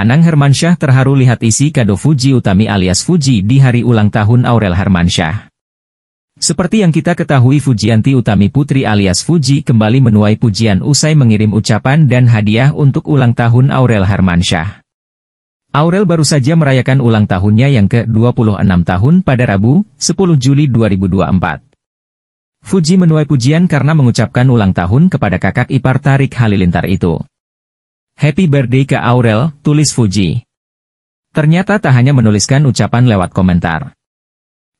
Anang Hermansyah terharu lihat isi kado Fuji Utami alias Fuji di hari ulang tahun Aurel Hermansyah. Seperti yang kita ketahui Fujianti Utami Putri alias Fuji kembali menuai pujian usai mengirim ucapan dan hadiah untuk ulang tahun Aurel Hermansyah. Aurel baru saja merayakan ulang tahunnya yang ke-26 tahun pada Rabu, 10 Juli 2024. Fuji menuai pujian karena mengucapkan ulang tahun kepada kakak ipar Tarik Halilintar itu. Happy birthday ke Aurel, tulis Fuji. Ternyata tak hanya menuliskan ucapan lewat komentar.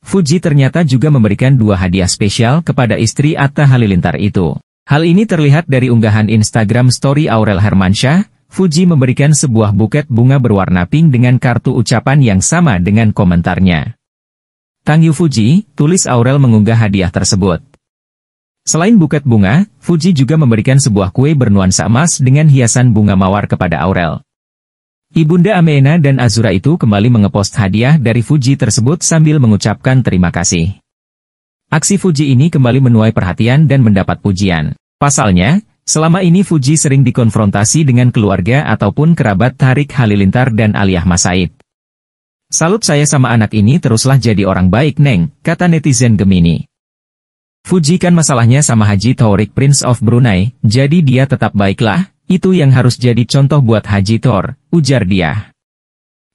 Fuji ternyata juga memberikan dua hadiah spesial kepada istri Atta Halilintar itu. Hal ini terlihat dari unggahan Instagram story Aurel Hermansyah, Fuji memberikan sebuah buket bunga berwarna pink dengan kartu ucapan yang sama dengan komentarnya. Tang Yu Fuji, tulis Aurel mengunggah hadiah tersebut. Selain buket bunga, Fuji juga memberikan sebuah kue bernuansa emas dengan hiasan bunga mawar kepada Aurel. Ibunda Amena dan Azura itu kembali mengepost hadiah dari Fuji tersebut sambil mengucapkan terima kasih. Aksi Fuji ini kembali menuai perhatian dan mendapat pujian. Pasalnya, selama ini Fuji sering dikonfrontasi dengan keluarga ataupun kerabat Tarik Halilintar dan Aliyah Masaid. Salut saya sama anak ini teruslah jadi orang baik, Neng, kata netizen Gemini. Fuji kan masalahnya sama Haji Thorik Prince of Brunei, jadi dia tetap baiklah, itu yang harus jadi contoh buat Haji Thor, ujar dia.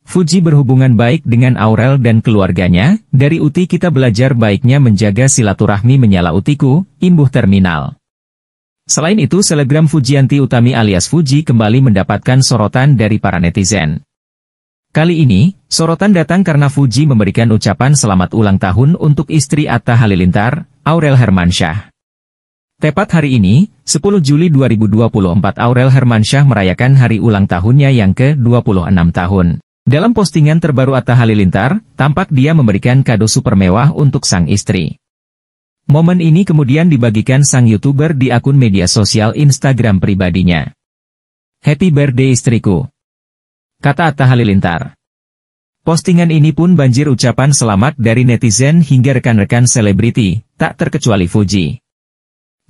Fuji berhubungan baik dengan Aurel dan keluarganya, dari Uti kita belajar baiknya menjaga silaturahmi menyala Utiku, imbuh terminal. Selain itu selegram Fujianti Utami alias Fuji kembali mendapatkan sorotan dari para netizen. Kali ini, sorotan datang karena Fuji memberikan ucapan selamat ulang tahun untuk istri Atta Halilintar, Aurel Hermansyah. Tepat hari ini, 10 Juli 2024 Aurel Hermansyah merayakan hari ulang tahunnya yang ke-26 tahun. Dalam postingan terbaru Atta Halilintar, tampak dia memberikan kado super mewah untuk sang istri. Momen ini kemudian dibagikan sang YouTuber di akun media sosial Instagram pribadinya. Happy birthday istriku. Kata Atta Halilintar. Postingan ini pun banjir ucapan selamat dari netizen hingga rekan-rekan selebriti, tak terkecuali Fuji.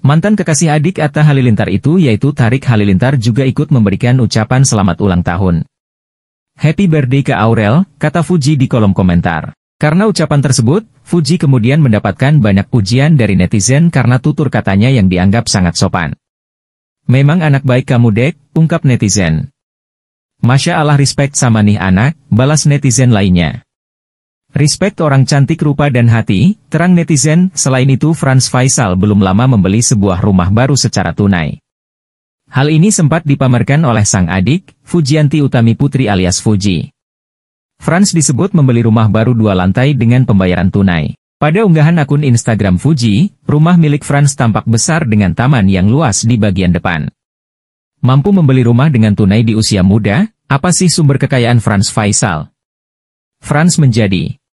Mantan kekasih adik Atta Halilintar itu yaitu Tarik Halilintar juga ikut memberikan ucapan selamat ulang tahun. Happy birthday ke Aurel, kata Fuji di kolom komentar. Karena ucapan tersebut, Fuji kemudian mendapatkan banyak pujian dari netizen karena tutur katanya yang dianggap sangat sopan. Memang anak baik kamu dek, ungkap netizen. Masya Allah respect sama nih anak, balas netizen lainnya. Respect orang cantik rupa dan hati, terang netizen, selain itu Franz Faisal belum lama membeli sebuah rumah baru secara tunai. Hal ini sempat dipamerkan oleh sang adik, Fujianti Utami Putri alias Fuji. Franz disebut membeli rumah baru dua lantai dengan pembayaran tunai. Pada unggahan akun Instagram Fuji, rumah milik Franz tampak besar dengan taman yang luas di bagian depan mampu membeli rumah dengan tunai di usia muda, apa sih sumber kekayaan Franz Faisal? Franz menjadi